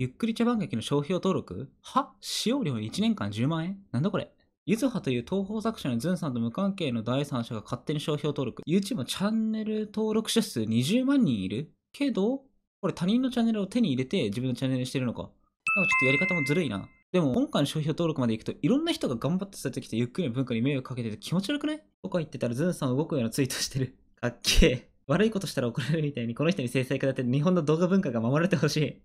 ゆっくり茶番劇の商標登録は使用料1年間10万円なんだこれゆずはという東宝作者のズンさんと無関係の第三者が勝手に商標登録。YouTube のチャンネル登録者数20万人いるけど、これ他人のチャンネルを手に入れて自分のチャンネルにしてるのか。なんかちょっとやり方もずるいな。でも今回の商標登録まで行くといろんな人が頑張って伝えてきてゆっくりの文化に迷惑かけてて気持ち悪くないとか言ってたらズンさん動くようなツイートしてる。かっけえ。悪いことしたら怒られるみたいにこの人に制裁下って日本の動画文化が守られてほしい。